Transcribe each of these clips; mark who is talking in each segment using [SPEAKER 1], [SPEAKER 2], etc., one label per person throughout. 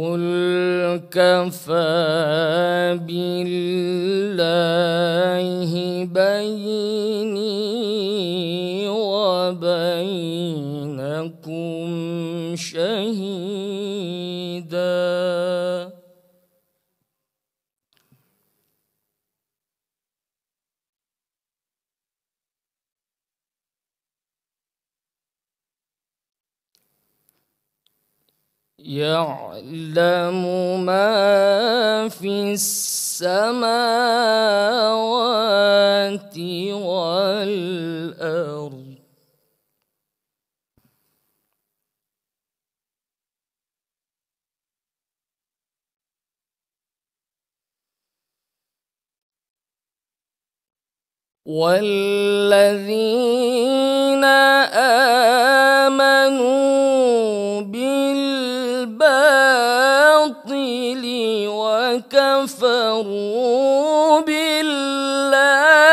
[SPEAKER 1] قل كفى بالله بيني يعلم ما في السماوات والأرض والذين كفروا بالله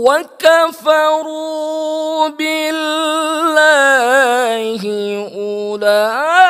[SPEAKER 1] وكفروا بالله أولئك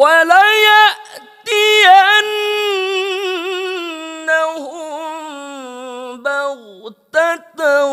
[SPEAKER 1] وليأتينهم بغتة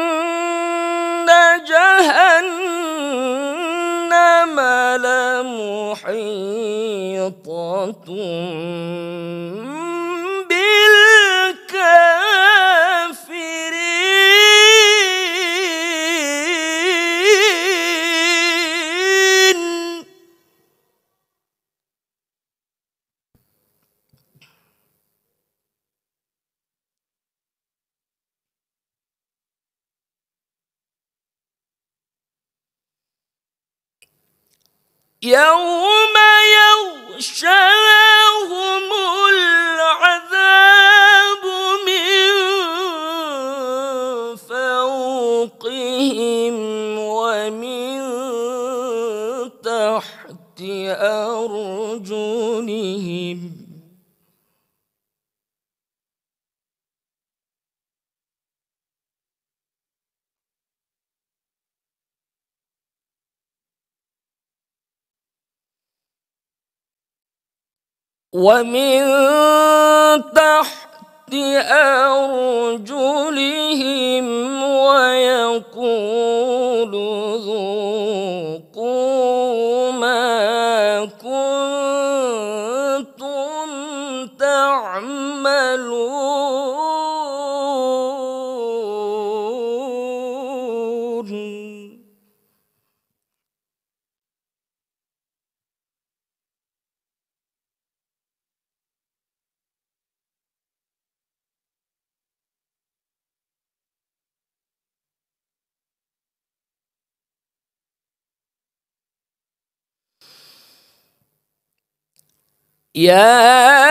[SPEAKER 1] جهنم لمحيطة يوم يغشاهم العذاب من فوقهم ومن تحت أرجلهم ومن تحت أرجلهم يا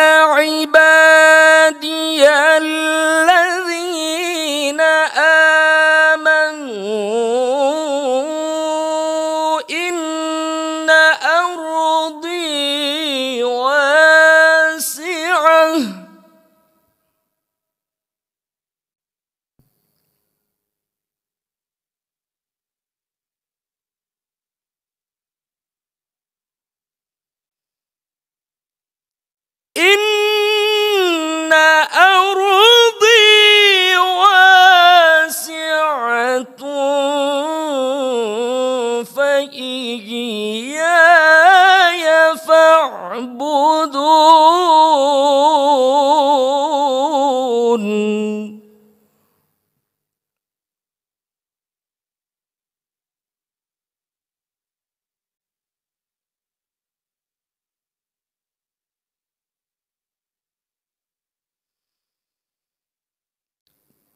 [SPEAKER 1] إياي فاعبدون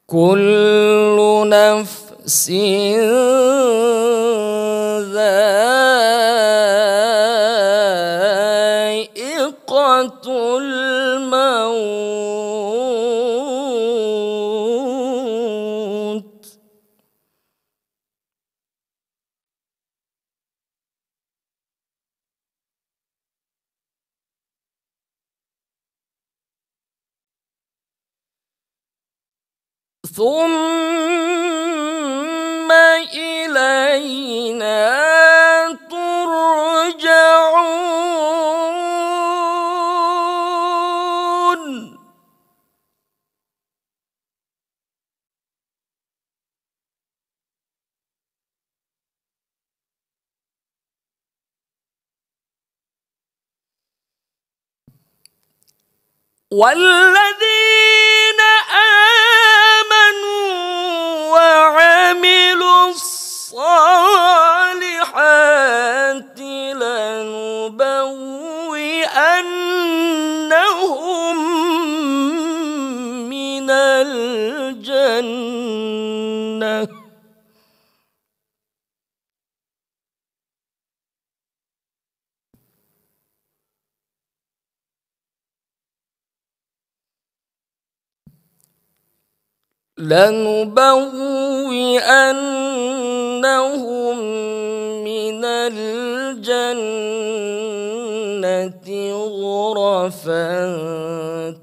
[SPEAKER 1] كل نفس ثم إلينا ترجعون والذي الصالحات لنبوئنهم من الجنه لنبوئنهم من الجنة غرفا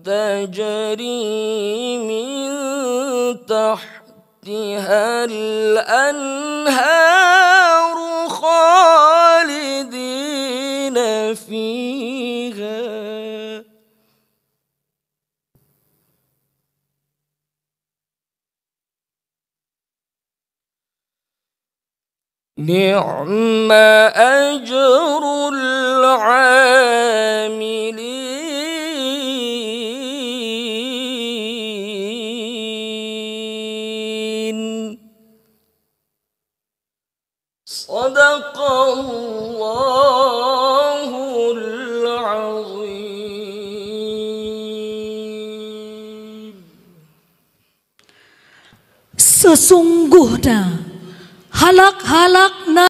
[SPEAKER 1] تجري من تحتها الأنهار خالدين فيها نعم أجر العاملين صدق الله العظيم Sesungguhnya Halak halak